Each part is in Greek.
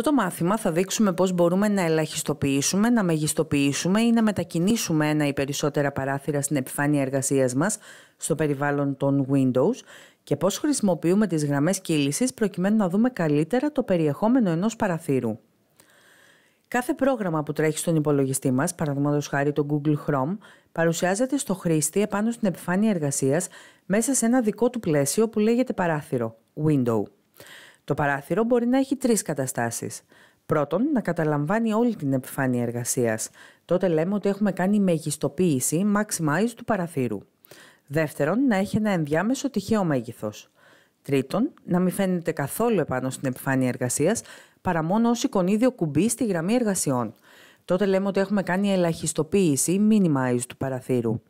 αυτό το μάθημα θα δείξουμε πώς μπορούμε να ελαχιστοποιήσουμε, να μεγιστοποιήσουμε ή να μετακινήσουμε ένα ή περισσότερα παράθυρα στην επιφάνεια εργασίας μας στο περιβάλλον των Windows και πώς χρησιμοποιούμε τις γραμμές κύλησης προκειμένου να δούμε καλύτερα το περιεχόμενο ενός παραθύρου. Κάθε πρόγραμμα που τρέχει στον υπολογιστή μας, παραδείγματος χάρη το Google Chrome, παρουσιάζεται στο χρήστη επάνω στην επιφάνεια εργασίας μέσα σε ένα δικό του πλαίσιο που λέγεται παράθυρο, Window. Το παράθυρο μπορεί να έχει τρεις καταστάσεις. Πρώτον, να καταλαμβάνει όλη την επιφάνεια εργασίας. Τότε λέμε ότι έχουμε κάνει μεγιστοποίηση, maximize του παραθύρου. Δεύτερον, να έχει ένα ενδιάμεσο τυχαίο μέγεθος. Τρίτον, να μην φαίνεται καθόλου επάνω στην επιφάνεια εργασίας, παρά μόνο ως εικονίδιο κουμπί στη γραμμή εργασιών. Τότε λέμε ότι έχουμε κάνει ελαχιστοποίηση, minimize του παραθύρου.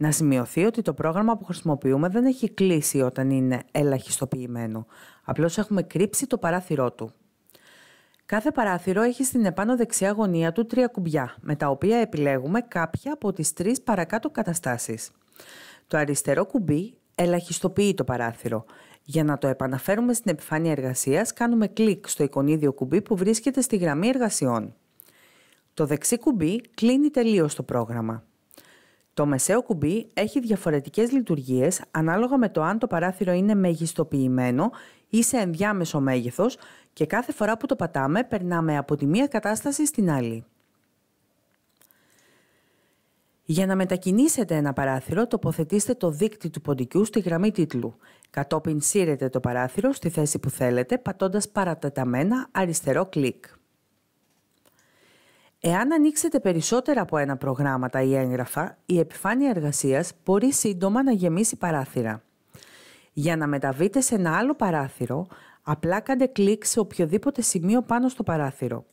Να σημειωθεί ότι το πρόγραμμα που χρησιμοποιούμε δεν έχει κλείσει όταν είναι ελαχιστοποιημένο. Απλώς έχουμε κρύψει το παράθυρό του. Κάθε παράθυρο έχει στην επάνω δεξιά γωνία του τρία κουμπιά, με τα οποία επιλέγουμε κάποια από τις τρεις παρακάτω καταστάσεις. Το αριστερό κουμπί ελαχιστοποιεί το παράθυρο. Για να το επαναφέρουμε στην επιφάνεια εργασίας, κάνουμε κλικ στο εικονίδιο κουμπί που βρίσκεται στη γραμμή εργασιών. Το δεξί κουμπί κλείνει τελείως το πρόγραμμα. Το μεσαίο κουμπί έχει διαφορετικές λειτουργίες ανάλογα με το αν το παράθυρο είναι μεγιστοποιημένο ή σε ενδιάμεσο μέγεθος και κάθε φορά που το πατάμε περνάμε από τη μία κατάσταση στην άλλη. Για να μετακινήσετε ένα παράθυρο, τοποθετήστε το δίκτυ του ποντικού στη γραμμή τίτλου. Κατόπιν σύρετε το παράθυρο στη θέση που θέλετε, πατώντας παρατεταμένα αριστερό κλικ. Εάν ανοίξετε περισσότερα από ένα προγράμματα ή έγγραφα, η επιφάνεια εργασίας μπορεί σύντομα να γεμίσει παράθυρα. Για να μεταβείτε σε ένα άλλο παράθυρο, απλά κάντε κλικ σε οποιοδήποτε σημείο πάνω στο παράθυρο.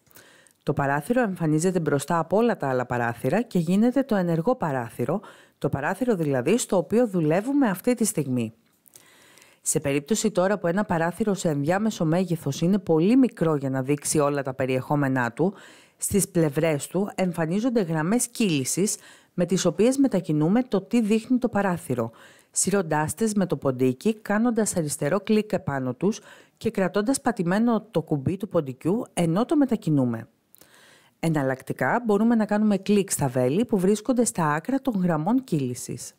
Το παράθυρο εμφανίζεται μπροστά από όλα τα άλλα παράθυρα και γίνεται το ενεργό παράθυρο, το παράθυρο δηλαδή στο οποίο δουλεύουμε αυτή τη στιγμή. Σε περίπτωση τώρα που ένα παράθυρο σε ενδιάμεσο μέγεθος είναι πολύ μικρό για να δείξει όλα τα περιεχόμενά του, στις πλευρές του εμφανίζονται γραμμές κύλησης με τις οποίες μετακινούμε το τι δείχνει το παράθυρο, σύροντάς τις με το ποντίκι, κάνοντας αριστερό κλικ επάνω τους και κρατώντας πατημένο το κουμπί του ποντικού ενώ το μετακινούμε. Εναλλακτικά μπορούμε να κάνουμε κλικ στα βέλη που βρίσκονται στα άκρα των γραμμών κύλησης.